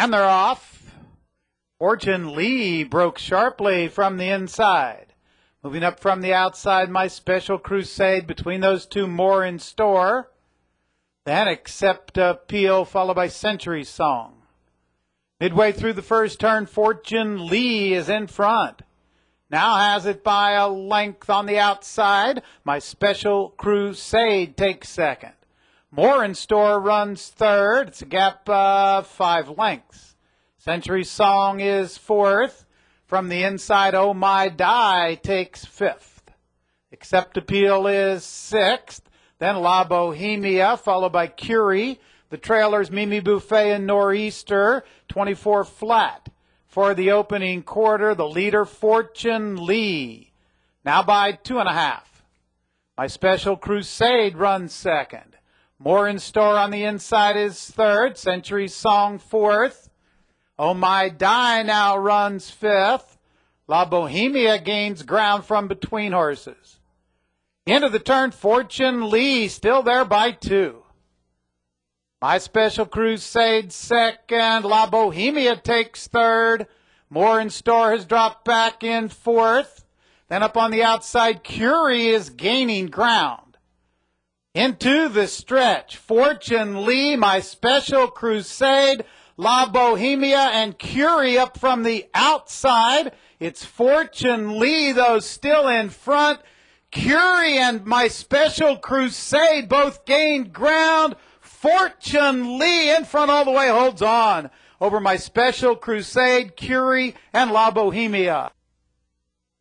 And they're off. Orton Lee broke sharply from the inside. Moving up from the outside, my special crusade between those two more in store. Then accept peel, followed by Century Song. Midway through the first turn, Fortune Lee is in front. Now has it by a length on the outside. My special crusade takes second. More in store runs third. It's a gap of uh, five lengths. Century Song is fourth. From the inside, Oh My Die takes fifth. Accept Appeal is sixth. Then La Bohemia, followed by Curie. The trailers Mimi Buffet and Nor'easter, 24 flat. For the opening quarter, the leader Fortune Lee, now by two and a half. My Special Crusade runs second. More in store on the inside is third. Century Song fourth. Oh My Die now runs fifth. La Bohemia gains ground from between horses. End of the turn, Fortune Lee still there by two. My Special Crusade second. La Bohemia takes third. More in store has dropped back in fourth. Then up on the outside, Curie is gaining ground. Into the stretch, Fortune Lee, my special crusade, La Bohemia and Curie up from the outside. It's Fortune Lee, though, still in front. Curie and my special crusade both gained ground. Fortune Lee in front all the way holds on over my special crusade, Curie, and La Bohemia.